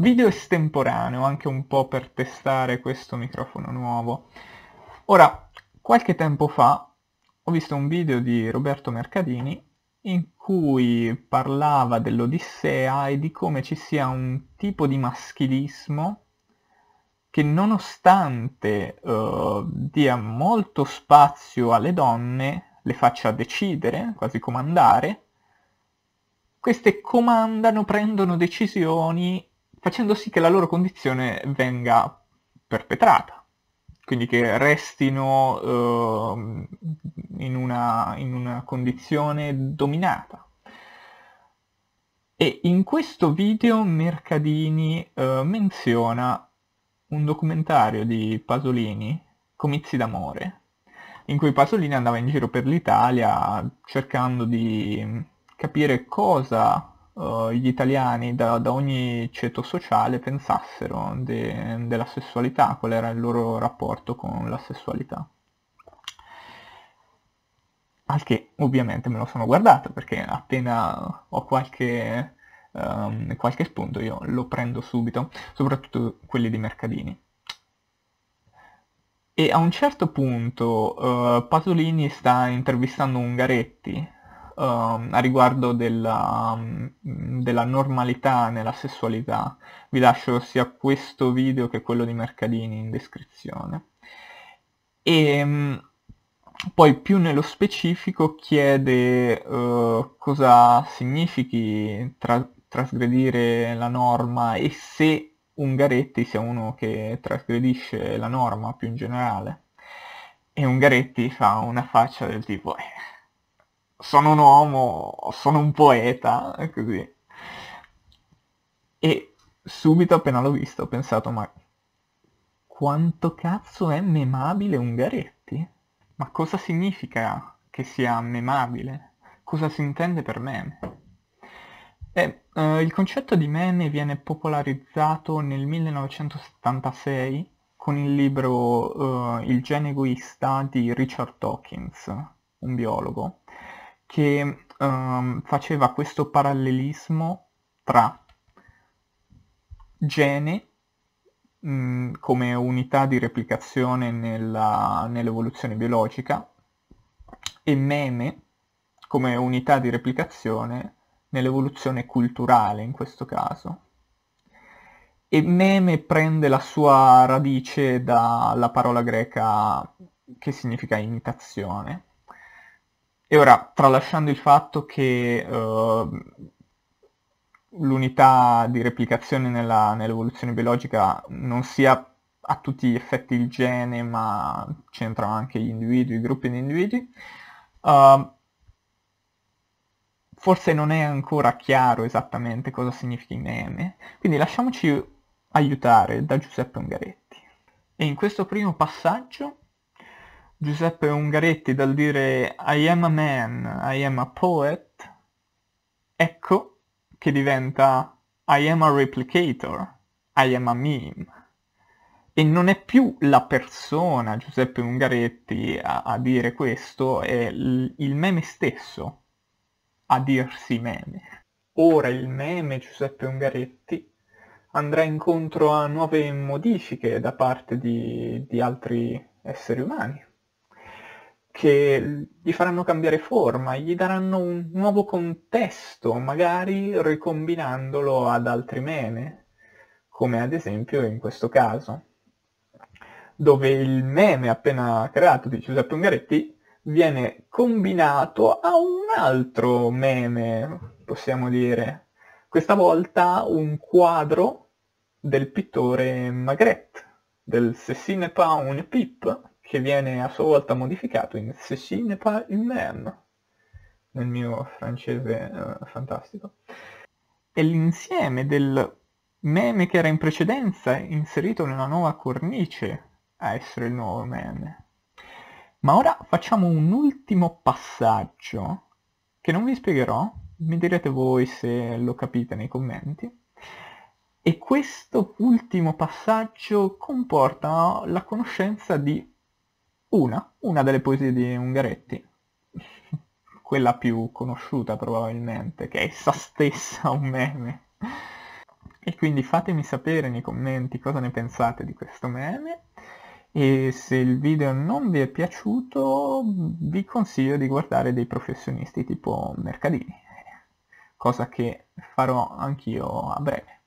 video estemporaneo, anche un po' per testare questo microfono nuovo. Ora, qualche tempo fa ho visto un video di Roberto Mercadini in cui parlava dell'Odissea e di come ci sia un tipo di maschilismo che nonostante uh, dia molto spazio alle donne, le faccia decidere, quasi comandare, queste comandano, prendono decisioni facendo sì che la loro condizione venga perpetrata, quindi che restino eh, in, una, in una condizione dominata. E in questo video Mercadini eh, menziona un documentario di Pasolini, Comizi d'amore, in cui Pasolini andava in giro per l'Italia cercando di mm, capire cosa eh, gli italiani da, da, ogni ceto sociale pensassero de, della sessualità, qual era il loro rapporto con la sessualità. Al che ovviamente me lo sono guardato perché appena ho qualche, um, qualche spunto io lo prendo subito, soprattutto quelli di mercadini. E a un certo punto uh, Pasolini sta intervistando Ungaretti Ehm, a riguardo della, della, normalità nella sessualità. Vi lascio sia questo video che quello di Mercadini in descrizione. E ehm, poi più nello specifico chiede uh, cosa significhi tra- trasgredire la norma e se Ungaretti sia uno che trasgredisce la norma più in generale. E Ungaretti fa una faccia del tipo... Eh sono un uomo, sono un poeta, così. E subito appena l'ho visto ho pensato, ma quanto cazzo è memabile Ungaretti? Ma cosa significa che sia memabile? Cosa si intende per meme? Eh, eh, il concetto di meme viene popolarizzato nel 1976 con il libro eh, Il gene egoista di Richard Dawkins, un biologo, che um, faceva questo parallelismo tra gene mh, mm, come unità di replicazione nella, nell'evoluzione biologica e meme come unità di replicazione nell'evoluzione culturale in questo caso. E meme prende la sua radice dalla parola greca che significa imitazione. E ora, tralasciando il fatto che uh, l'unità di replicazione nella, nell'evoluzione biologica non sia a tutti gli effetti il gene, ma c'entrano anche gli individui, i gruppi di individui, uh, forse non è ancora chiaro esattamente cosa significhi meme, quindi lasciamoci aiutare da Giuseppe Ungaretti. E in questo primo passaggio Giuseppe Ungaretti dal dire I am a man, I am a poet, ecco che diventa I am a replicator, I am a meme. E non è più la persona Giuseppe Ungaretti a, a dire questo, è il meme stesso a dirsi meme. Ora il meme Giuseppe Ungaretti andrà incontro a nuove modifiche da parte di, di altri esseri umani che gli faranno cambiare forma, gli daranno un nuovo contesto, magari ricombinandolo ad altri meme, come ad esempio in questo caso, dove il meme appena creato di Giuseppe Ungaretti viene combinato a un altro meme, possiamo dire, questa volta un quadro del pittore Magrette, del Cessine Paun Pip, che viene a sua volta modificato in Ceci ne pas humaine, nel mio francese eh, fantastico. E l'insieme del meme che era in precedenza inserito nella nuova cornice a essere il nuovo meme. Ma ora facciamo un ultimo passaggio che non vi spiegherò, mi direte voi se lo capite nei commenti. E questo ultimo passaggio comporta la conoscenza di una, una delle poesie di Ungaretti, quella più conosciuta probabilmente, che è essa stessa un meme. E quindi fatemi sapere nei commenti cosa ne pensate di questo meme e se il video non vi è piaciuto vi consiglio di guardare dei professionisti tipo Mercadini, cosa che farò anch'io a breve.